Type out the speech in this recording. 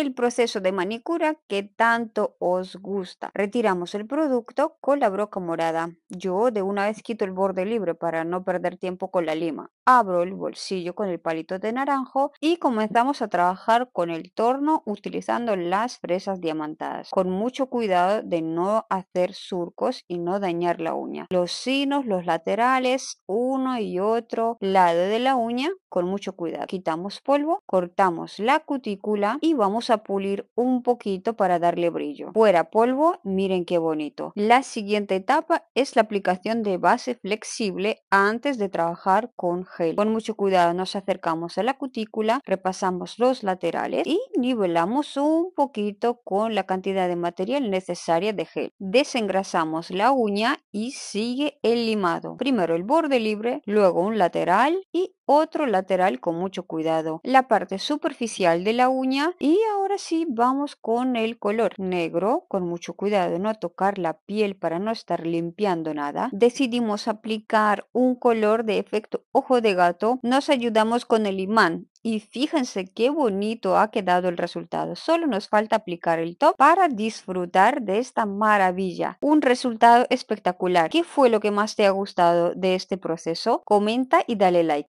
el proceso de manicura que tanto os gusta. Retiramos el producto con la broca morada. Yo de una vez quito el borde libre para no perder tiempo con la lima. Abro el bolsillo con el palito de naranjo y comenzamos a trabajar con el torno utilizando las fresas diamantadas, con mucho cuidado de no hacer surcos y no dañar la uña. Los sinos, los laterales, uno y otro lado de la uña con mucho cuidado. Quitamos polvo, cortamos la cutícula y vamos a pulir un poquito para darle brillo. Fuera polvo, miren qué bonito. La siguiente etapa es la aplicación de base flexible antes de trabajar con gel. Con mucho cuidado nos acercamos a la cutícula, repasamos los laterales y nivelamos un poquito con la cantidad de material necesaria de gel. Desengrasamos la uña y sigue el limado. Primero el borde libre, luego un lateral y otro lateral con mucho cuidado, la parte superficial de la uña y ahora sí vamos con el color negro con mucho cuidado, no tocar la piel para no estar limpiando nada. Decidimos aplicar un color de efecto ojo de gato, nos ayudamos con el imán y fíjense qué bonito ha quedado el resultado. Solo nos falta aplicar el top para disfrutar de esta maravilla. Un resultado espectacular. ¿Qué fue lo que más te ha gustado de este proceso? Comenta y dale like.